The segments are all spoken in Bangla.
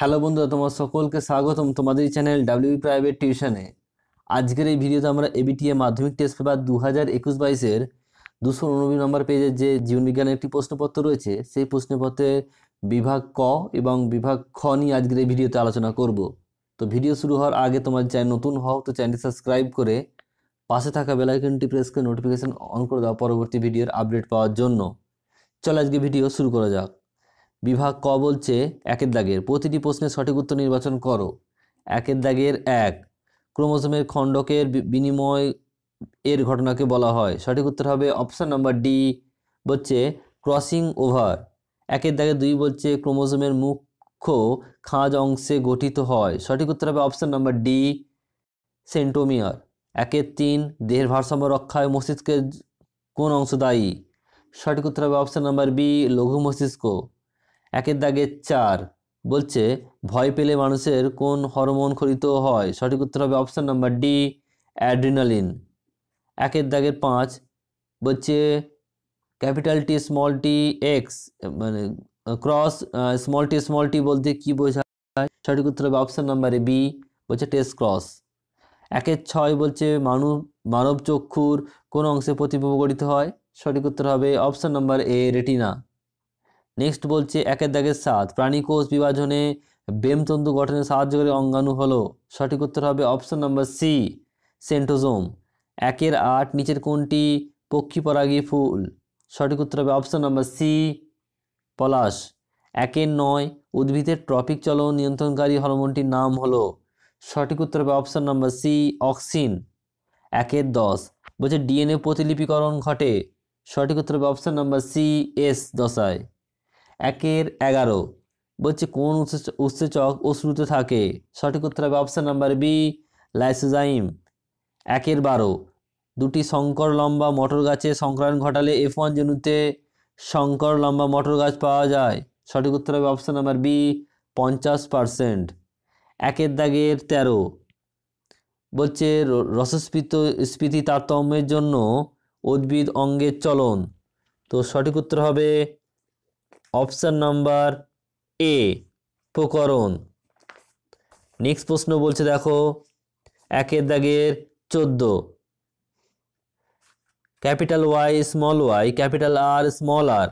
হ্যালো বন্ধুরা তোমার সকলকে স্বাগতম তোমাদের এই চ্যানেল ডাব্লিউ প্রাইভেট টিউশনে আজকের এই ভিডিওতে আমরা এবিটিএ e মাধ্যমিক টেস্ট পেপার দু হাজার একুশ বাইশের দুশো উনব্বই নম্বর পেজের যে জীবনবিজ্ঞানের একটি প্রশ্নপত্র রয়েছে সেই প্রশ্নপত্রে বিভাগ ক এবং বিভাগ খ নিয়ে আজকের এই ভিডিওতে আলোচনা করব তো ভিডিও শুরু হওয়ার আগে তোমার চ্যানেল নতুন হও তো চ্যানেলটি সাবস্ক্রাইব করে পাশে থাকা বেলাইকনটি প্রেস করে নোটিফিকেশান অন করে দাও পরবর্তী ভিডিওর আপডেট পাওয়ার জন্য চলো আজকে ভিডিও শুরু করা যাক বিভাগ ক বলছে একের দাগের প্রতিটি প্রশ্নের সঠিক উত্তর নির্বাচন করো একের দাগের এক ক্রোমোজমের খণ্ডকের বিনিময় এর ঘটনাকে বলা হয় সঠিক উত্তর হবে অপশান নাম্বার ডি বলছে ক্রসিং ওভার একের দাগে দুই বলছে ক্রোমোজমের মুখ্য খাঁজ অংশে গঠিত হয় সঠিক উত্তর হবে অপশান নাম্বার ডি সেন্টোমিয়ার একের তিন দেহের ভারসাম্য রক্ষায় মস্তিষ্কের কোন অংশ দায়ী সঠিক উত্তর হবে অপশান নাম্বার বি লঘু মস্তিষ্ক একের দাগে চার বলছে ভয় পেলে মানুষের কোন হরমোন খরিত হয় সঠিক উত্তর হবে অপশান নাম্বার ডি অ্যাড্রিনালিন একের দাগের পাঁচ বলছে capital T small T X মানে cross small T small T বলতে কী বোঝায় সঠিক উত্তর হবে অপশান নাম্বারে বি বলছে টেস্ট ক্রস একের ছয় বলছে মানু মানব চক্ষুর কোন অংশে প্রতিবিম্ব গঠিত হয় সঠিক উত্তর হবে option number A retina next বলছে একের দাগের সাত প্রাণী কোষ বিভাজনে বেমতন্তু গঠনে সাহায্য করে অঙ্গাণু হলো সঠিক উত্তর হবে অপশন নম্বর সি সেন্টোজোম একের আট নিচের কোনটি পক্ষী ফুল সঠিক উত্তর হবে অপশন নম্বর সি পলাশ একের নয় উদ্ভিদের ট্রপিক চলন নিয়ন্ত্রণকারী হরমোনটির নাম হলো সঠিক উত্তর হবে অপশন নম্বর সি অক্সিন একের দশ বলছে ডিএনএ প্রতিলিপিকরণ ঘটে সঠিক উত্তর হবে অপশন নম্বর সি এস দশায় একের এগারো বলছে কোন উৎসেচক অশ্রুত থাকে সঠিক উত্তর হবে অপশান নাম্বার বি লাইসোজাইম একের বারো দুটি শঙ্কর লম্বা মটর গাছে সংক্রায়ণ ঘটালে এফ ওয়ান জেনুতে শঙ্কর লম্বা মটর গাছ পাওয়া যায় সঠিক উত্তর হবে অপশান নাম্বার বি পঞ্চাশ পারসেন্ট একের দাগের তেরো বলছে রসস্ফীত স্ফীতি তারতম্যের জন্য উদ্ভিদ অঙ্গের চলন তো সঠিক উত্তর হবে অপশান নাম্বার এ প্রকরণ নেক্সট প্রশ্ন বলছে দেখো একের দাগের চোদ্দ capital Y small Y capital R small R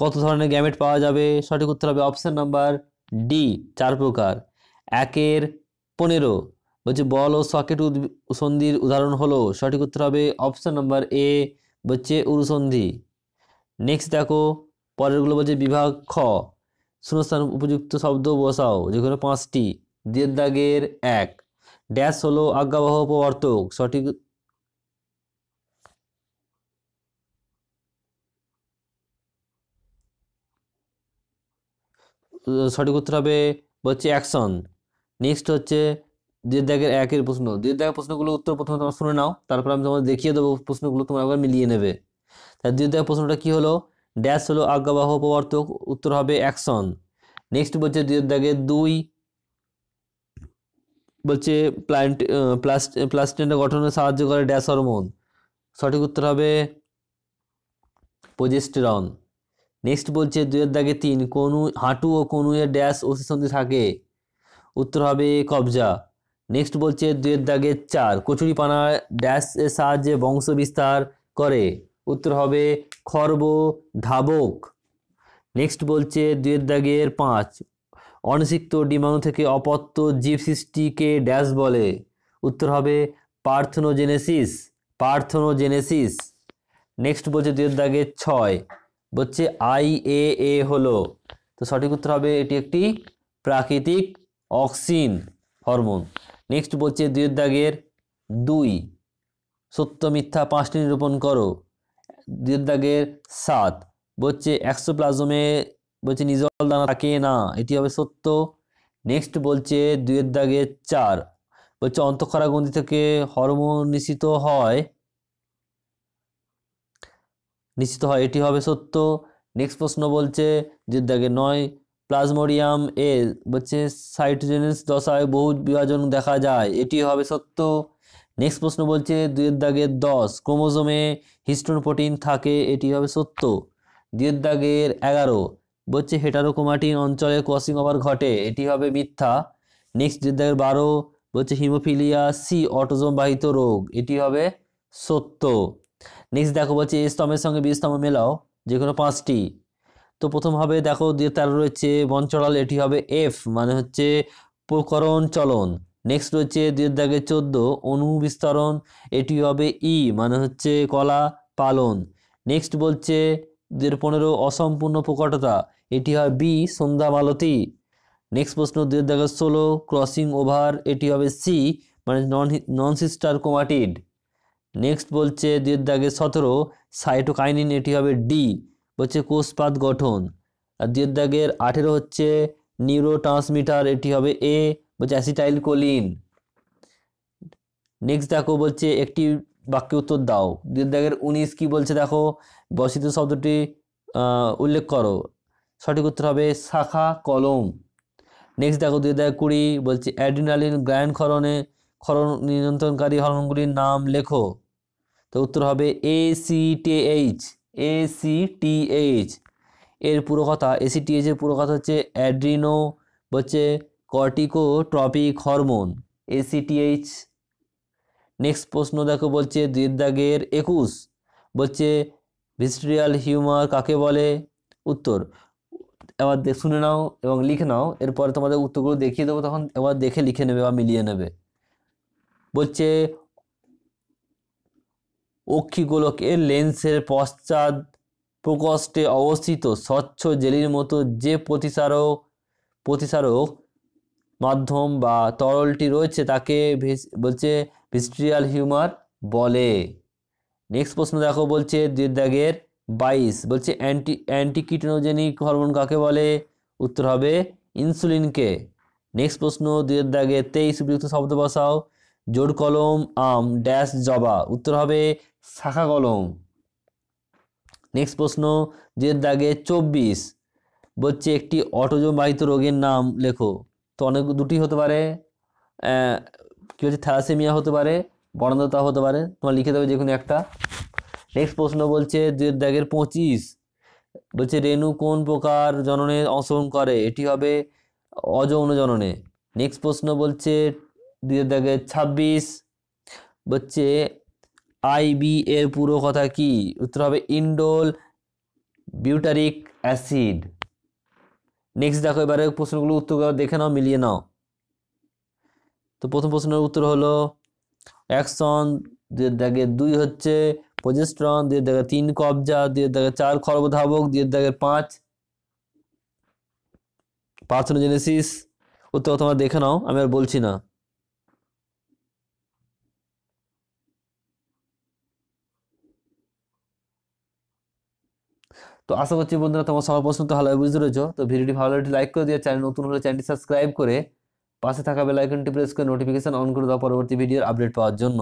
কত ধরনের গ্যামেট পাওয়া যাবে সঠিক উত্তর হবে অপশান নাম্বার ডি চার প্রকার একের পনেরো বলছে বল ও সকেট সন্ধির উদাহরণ হলো সঠিক উত্তর হবে অপশান নাম্বার এ বলছে উরুসন্ধি নেক্সট দেখো পরেরগুলো বলছে বিভাগ খ শূন্যস্থান উপযুক্ত শব্দ বসাও যেখানে পাঁচটি দেড় দাগের এক ড্যাশ হলো আজ্ঞাবহ অর্থক সঠিক সঠিক উত্তর হবে হচ্ছে অ্যাকশন নেক্সট হচ্ছে দেড় দাগের একের প্রশ্ন দেড় দাগের প্রশ্নগুলো উত্তর প্রথমে তোমার শুনে নাও তারপর আমি তোমার দেখিয়ে দেবো প্রশ্নগুলো তোমার একবার মিলিয়ে নেবে তাহলে দ্বিতীয় প্রশ্নটা কি হলো ড্যাশ হলো আজ্ঞাবাহ প্রবর্তক উত্তর হবে অ্যাকশন নেক্সট বলছে দ্বিতীয় দাগে দুই বলছে প্লান্ট প্লাস্ট প্লাস্টেন্ট গঠনে সাহায্য করে ড্যাশ হরমোন সঠিক উত্তর হবে প্রজেস্টেরন নেক্সট বলছে দুয়ের দাগে তিন কনু হাঁটু ও কনুয়ের ড্যাশ অস্থিসন্ধি থাকে উত্তর হবে কবজা নেক্সট বলছে দুয়ের দাগে চার কচুরিপানা ড্যাশের সাহায্যে বংশ বিস্তার করে উত্তর হবে খর্ব ধাবক নেক্সট বলছে দুয়ের দাগের পাঁচ অনিষিক্ত ডিমাণু থেকে অপত্য জীব সৃষ্টিকে ড্যাশ বলে উত্তর হবে পার্থনোজেনেসিস পার্থনোজেনেসিস নেক্সট বলছে দুয়ের দাগের ছয় বলছে আই এ এ হলো তো সঠিক উত্তর হবে এটি একটি প্রাকৃতিক অক্সিন হরমোন নেক্সট বলছে দুয়ের দাগের দুই সত্য মিথ্যা পাঁচটি নিরূপণ করো দুই দাগের সাত বলছে এক্সোপ্লাজমে বলছে নিজল দানা থাকে না এটি হবে সত্য নেক্সট বলছে দুয়ের দাগের চার বলছে অন্তঃক্ষরা থেকে হরমোন নিশ্চিত হয় নিশ্চিত হয় এটি হবে সত্য নেক্সট প্রশ্ন বলছে দুয়ের দাগে নয় প্লাজমোডিয়াম এ বলছে সাইটোজেনিস দশায় বহু বিভাজন দেখা যায় এটি হবে সত্য নেক্সট প্রশ্ন বলছে দুয়ের দাগের দশ ক্রোমোজোমে হিস্টোন প্রোটিন থাকে এটি হবে সত্য দুয়ের দাগের এগারো বলছে হেটারোকোমাটিন অঞ্চলে ক্রসিং ওভার ঘটে এটি হবে মিথ্যা নেক্সট দুয়ের দাগের বারো বলছে হিমোফিলিয়া সি অটোজোম বাহিত রোগ এটি হবে সত্য নেক্সট দেখো বলছে স্তম্ভের সঙ্গে বিস্তম্ভ মেলাও যে কোনো পাঁচটি তো প্রথম হবে দেখো দুয়ের তেরো রয়েছে বঞ্চড়াল এটি হবে এফ মানে হচ্ছে প্রকরণ চলন নেক্সট হচ্ছে দুয়ের দাগে চোদ্দ অনু এটি হবে ই মানে হচ্ছে কলা পালন নেক্সট বলছে দুয়ের পনেরো অসম্পূর্ণ প্রকটতা এটি হয় বি সন্ধ্যা মালতী নেক্সট প্রশ্ন দুয়ের দাগে ষোলো ক্রসিং ওভার এটি হবে সি মানে নন নন সিস্টার কোমাটিড নেক্সট বলছে দুয়ের দাগে সতেরো সাইটোকাইনিন এটি হবে ডি বলছে কোষপাত গঠন আর দুয়ের দাগের আঠেরো হচ্ছে নিউরো ট্রান্সমিটার এটি হবে এ বলছে অ্যাসিটাইল কোলিন নেক্সট দেখো বলছে একটি বাক্য উত্তর দাও দেখের উনিশ কি বলছে দেখো বসিত শব্দটি উল্লেখ করো সঠিক উত্তর হবে শাখা কলম নেক্সট দেখো দুই দেখ কুড়ি বলছে অ্যাডিনালিন গ্র্যান্ড ক্ষরণে ক্ষরণ নিয়ন্ত্রণকারী হরণগুলির নাম লেখো তো উত্তর হবে A C T H A C T H এর পুরো কথা এসিটিএইচের পুরো কথা হচ্ছে অ্যাড্রিনো হচ্ছে কর্টিকোট্রপিক হরমোন এসিটিএইচ নেক্সট প্রশ্ন দেখো বলছে দুয়ের দাগের একুশ বলছে ভিস্ট্রিয়াল হিউমার কাকে বলে উত্তর এবার শুনে নাও এবং লিখে নাও এরপরে তোমাদের উত্তরগুলো দেখিয়ে দেবো তখন এবার দেখে লিখে নেবে বা মিলিয়ে নেবে বলছে অক্ষিগোলকের লেন্সের পশ্চাৎ প্রকোষ্ঠে অবস্থিত স্বচ্ছ জেলির মতো যে প্রতিসারক প্রতিসারক মাধ্যম বা তরলটি রয়েছে তাকে বলছে ভিস্ট্রিয়াল হিউমার বলে নেক্সট প্রশ্ন দেখো বলছে দুই বাইশ বলছে অ্যান্টি অ্যান্টিকিটনোজেনিক হরমোন কাকে বলে উত্তর হবে ইনসুলিনকে নেক্সট প্রশ্ন দুই দাগে তেইশ উপযুক্ত শব্দ বসাও জোর কলম আম ড্যাশ জবা উত্তর হবে শাখা কলম নেক্সট প্রশ্ন দুই দাগে চব্বিশ বলছে একটি অটোজম বাহিত রোগের নাম লেখো তো অনেক দুটি হতে পারে কী হচ্ছে থ্যালাসেমিয়া হতে পারে বর্ণতা হতে পারে তোমার লিখে দেবে যে কোনো একটা নেক্সট প্রশ্ন বলছে যে দাগের পঁচিশ বলছে রেণু কোন প্রকার জননে অংশগ্রহণ করে এটি হবে অযৌন জননে নেক্সট প্রশ্ন বলছে দুই দ্যাগের ছাব্বিশ বলছে আইবি এর পুরো কথা কি উত্তর হবে ইন্ডোল বিউটারিক অ্যাসিড নেক্সট দেখো এবারে প্রশ্নগুলো উত্তর দেখে নাও মিলিয়ে নাও তো প্রথম প্রশ্নের উত্তর হলো অ্যাকশন দিয়ে দেখে দুই হচ্ছে পজেস্ট্রন দিয়ে দেখে তিন কবজা দিয়ে দেখে চার খর্বধাবক দিয়ে দেখে পাঁচ পার্থনোজেনেসিস উত্তর তোমরা দেখে নাও আমি আর বলছি না তো আশা করছি বন্ধুরা তোমার সবার প্রশ্ন তো ভালো বুঝতে রয়েছো তো ভিডিওটি ভালো লাগলে লাইক করে দিয়ে চ্যানেল নতুন হলে চ্যানেলটি সাবস্ক্রাইব করে পাশে থাকা বেলাইকনটি প্রেস করে নোটিফিকেশন অন করে দেওয়া পরবর্তী ভিডিওর আপডেট পাওয়ার জন্য